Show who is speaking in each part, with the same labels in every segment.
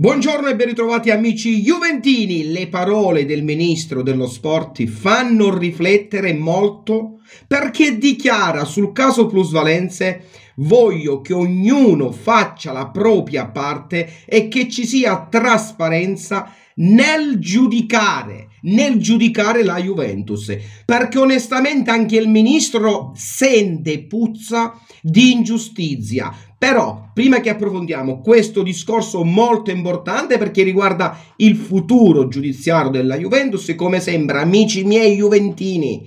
Speaker 1: Buongiorno e ben ritrovati amici juventini. Le parole del ministro dello sport fanno riflettere molto perché dichiara sul caso plusvalenze voglio che ognuno faccia la propria parte e che ci sia trasparenza nel giudicare, nel giudicare la Juventus, perché onestamente anche il ministro sente puzza di ingiustizia. Però, prima che approfondiamo questo discorso molto importante perché riguarda il futuro giudiziario della Juventus, come sembra, amici miei juventini,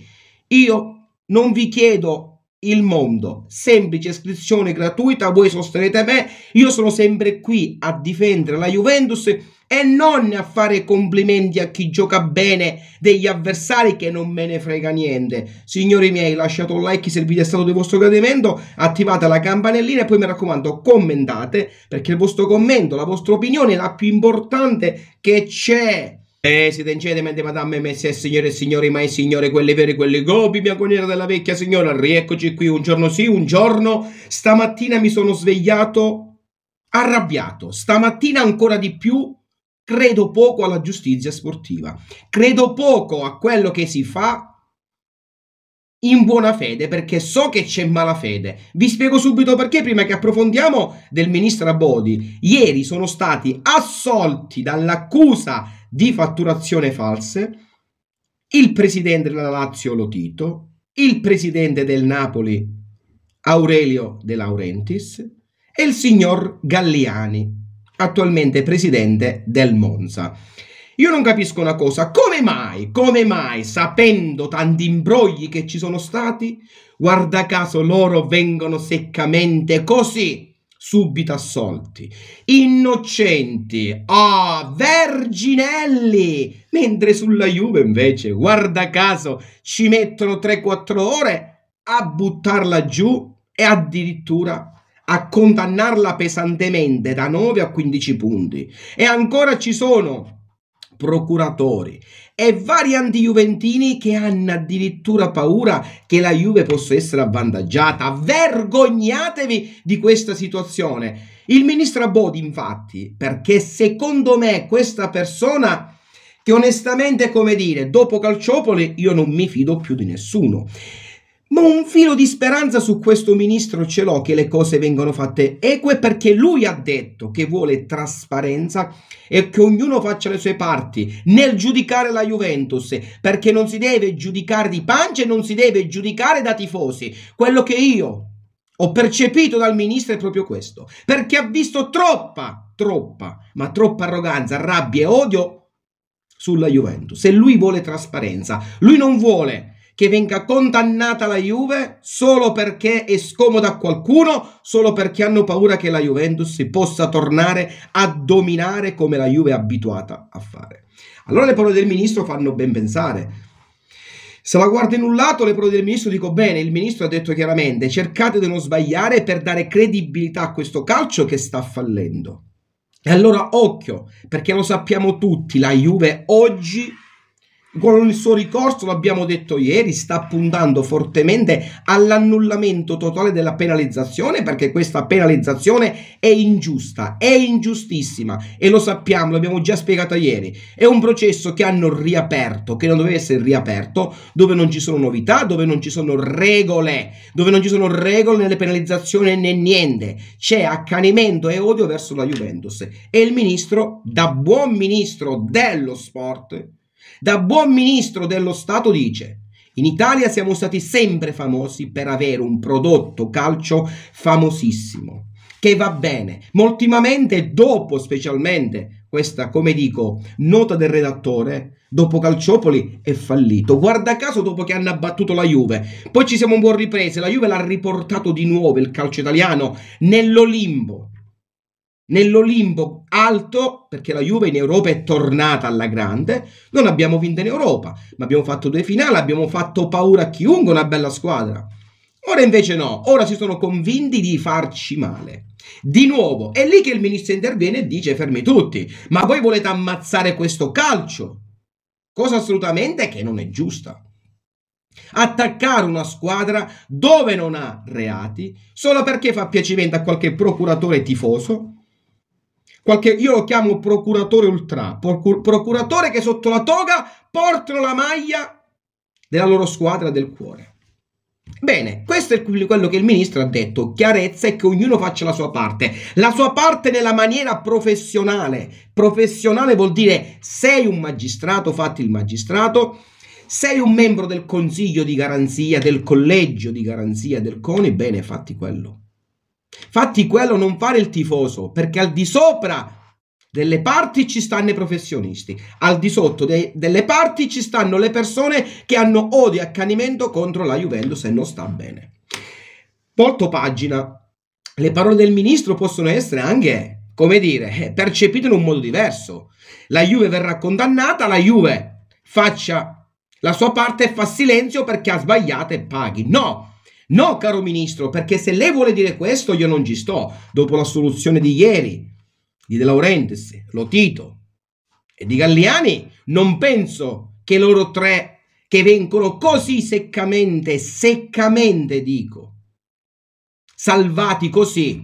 Speaker 1: io non vi chiedo il mondo. Semplice iscrizione gratuita, voi sostenete me, io sono sempre qui a difendere la Juventus e non a fare complimenti a chi gioca bene degli avversari che non me ne frega niente. Signori miei, lasciate un like se il video è stato di vostro gradimento, attivate la campanellina e poi mi raccomando commentate perché il vostro commento, la vostra opinione è la più importante che c'è. Eh, siete incedemente, madame, messe, signore e signori, ma i signore, quelli veri, quelli gobi, coniera della vecchia signora, rieccoci qui, un giorno sì, un giorno, stamattina mi sono svegliato arrabbiato, stamattina ancora di più, credo poco alla giustizia sportiva, credo poco a quello che si fa in buona fede perché so che c'è malafede. Vi spiego subito perché prima che approfondiamo del ministro Abodi. Ieri sono stati assolti dall'accusa di fatturazione false il presidente della Lazio Lotito, il presidente del Napoli Aurelio De Laurentiis e il signor Galliani attualmente presidente del Monza. Io non capisco una cosa, come mai, come mai, sapendo tanti imbrogli che ci sono stati, guarda caso loro vengono seccamente così, subito assolti, innocenti, ah, oh, verginelli, mentre sulla Juve invece, guarda caso, ci mettono 3-4 ore a buttarla giù e addirittura a condannarla pesantemente da 9 a 15 punti. E ancora ci sono procuratori e vari anti-juventini che hanno addirittura paura che la Juve possa essere avvantaggiata. Vergognatevi di questa situazione. Il ministro Abodi, infatti, perché secondo me questa persona che onestamente, come dire, dopo Calciopoli io non mi fido più di nessuno. Ma un filo di speranza su questo ministro ce l'ho che le cose vengano fatte eque ecco, perché lui ha detto che vuole trasparenza e che ognuno faccia le sue parti nel giudicare la Juventus perché non si deve giudicare di pancia e non si deve giudicare da tifosi. Quello che io ho percepito dal ministro è proprio questo perché ha visto troppa, troppa, ma troppa arroganza, rabbia e odio sulla Juventus e lui vuole trasparenza. Lui non vuole che venga condannata la Juve solo perché è scomoda a qualcuno, solo perché hanno paura che la Juventus si possa tornare a dominare come la Juve è abituata a fare. Allora le parole del ministro fanno ben pensare. Se la guardo in un lato, le parole del ministro dico bene, il ministro ha detto chiaramente cercate di non sbagliare per dare credibilità a questo calcio che sta fallendo. E allora occhio, perché lo sappiamo tutti, la Juve oggi con il suo ricorso, l'abbiamo detto ieri, sta puntando fortemente all'annullamento totale della penalizzazione perché questa penalizzazione è ingiusta, è ingiustissima e lo sappiamo, l'abbiamo già spiegato ieri. È un processo che hanno riaperto, che non doveva essere riaperto, dove non ci sono novità, dove non ci sono regole, dove non ci sono regole nelle penalizzazioni né niente. C'è accanimento e odio verso la Juventus e il ministro, da buon ministro dello sport, da buon ministro dello Stato dice, in Italia siamo stati sempre famosi per avere un prodotto calcio famosissimo, che va bene, ma ultimamente, dopo specialmente questa, come dico, nota del redattore, dopo Calciopoli è fallito. Guarda caso dopo che hanno abbattuto la Juve. Poi ci siamo un po' riprese, la Juve l'ha riportato di nuovo il calcio italiano nell'Olimbo nell'Olimpo alto, perché la Juve in Europa è tornata alla grande, non abbiamo vinto in Europa, ma abbiamo fatto due finali, abbiamo fatto paura a chiunque, una bella squadra. Ora invece no, ora si sono convinti di farci male. Di nuovo, è lì che il ministro interviene e dice fermi tutti, ma voi volete ammazzare questo calcio? Cosa assolutamente che non è giusta. Attaccare una squadra dove non ha reati solo perché fa piacimento a qualche procuratore tifoso Qualche, io lo chiamo procuratore ultra, procur, procuratore che sotto la toga portano la maglia della loro squadra del cuore. Bene, questo è quello che il ministro ha detto, chiarezza è che ognuno faccia la sua parte, la sua parte nella maniera professionale, professionale vuol dire sei un magistrato, fatti il magistrato, sei un membro del consiglio di garanzia, del collegio di garanzia del CONI, bene, fatti quello. Fatti quello non fare il tifoso, perché al di sopra delle parti ci stanno i professionisti, al di sotto dei, delle parti ci stanno le persone che hanno odio e accanimento contro la Juventus e non sta bene. Volto pagina. Le parole del ministro possono essere anche, come dire, eh, percepite in un modo diverso. La Juve verrà condannata, la Juve faccia la sua parte e fa silenzio perché ha sbagliato e paghi. No, No, caro ministro, perché se lei vuole dire questo io non ci sto. Dopo la soluzione di ieri, di De Laurentiis, Lotito e di Galliani, non penso che loro tre che vengono così seccamente, seccamente dico, salvati così,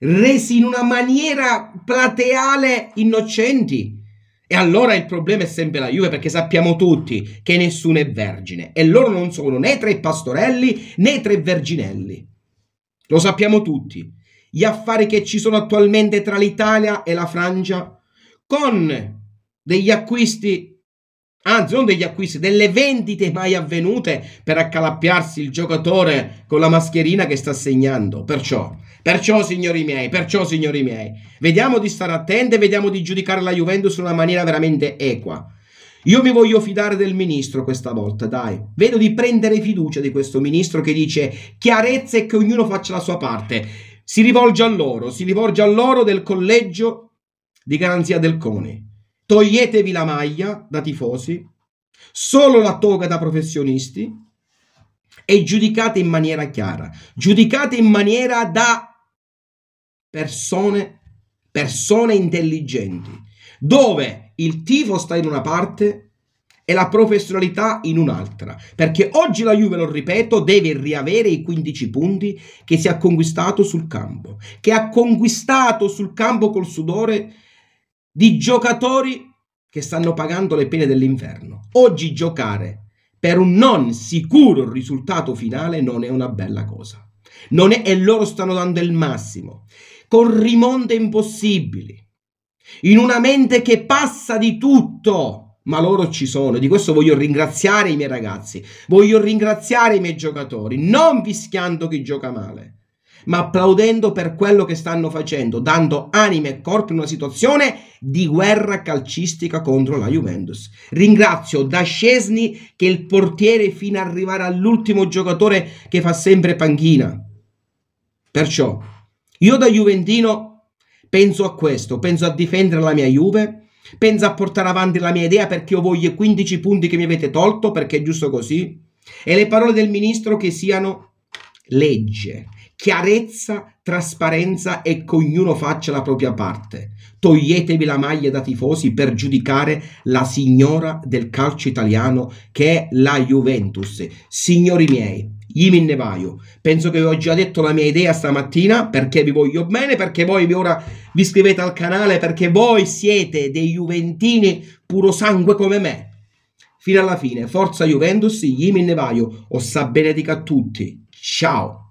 Speaker 1: resi in una maniera plateale innocenti, e allora il problema è sempre la Juve perché sappiamo tutti che nessuno è vergine e loro non sono né tre pastorelli né tre verginelli. Lo sappiamo tutti. Gli affari che ci sono attualmente tra l'Italia e la Francia con degli acquisti anzi ah, non degli acquisti, delle vendite mai avvenute per accalappiarsi il giocatore con la mascherina che sta segnando. Perciò, perciò signori miei, perciò signori miei, vediamo di stare attenti e vediamo di giudicare la Juventus in una maniera veramente equa. Io mi voglio fidare del ministro questa volta, dai. Vedo di prendere fiducia di questo ministro che dice chiarezza e che ognuno faccia la sua parte. Si rivolge a loro, si rivolge a loro del collegio di garanzia del CONI toglietevi la maglia da tifosi, solo la toga da professionisti e giudicate in maniera chiara, giudicate in maniera da persone, persone intelligenti, dove il tifo sta in una parte e la professionalità in un'altra, perché oggi la Juve, lo ripeto, deve riavere i 15 punti che si è conquistato sul campo, che ha conquistato sul campo col sudore di giocatori che stanno pagando le pene dell'inferno. Oggi giocare per un non sicuro risultato finale non è una bella cosa. Non è, e loro stanno dando il massimo, con rimonte impossibili, in una mente che passa di tutto ma loro ci sono. Di questo voglio ringraziare i miei ragazzi, voglio ringraziare i miei giocatori, non fischiando chi gioca male, ma applaudendo per quello che stanno facendo, dando anima e corpo in una situazione di guerra calcistica contro la Juventus. Ringrazio da Scesni che è il portiere fino ad arrivare all'ultimo giocatore che fa sempre panchina. Perciò io da Juventino penso a questo, penso a difendere la mia Juve, penso a portare avanti la mia idea perché io voglio i 15 punti che mi avete tolto perché è giusto così. E le parole del ministro che siano legge, chiarezza, trasparenza e che ognuno faccia la propria parte. Toglietevi la maglia da tifosi per giudicare la signora del calcio italiano che è la Juventus. Signori miei, io me ne vaio. Penso che vi ho già detto la mia idea stamattina perché vi voglio bene, perché voi vi ora vi iscrivete al canale, perché voi siete dei Juventini puro sangue come me. Fino alla fine, forza Juventus, io me ne vaio. O benedica a tutti. Ciao!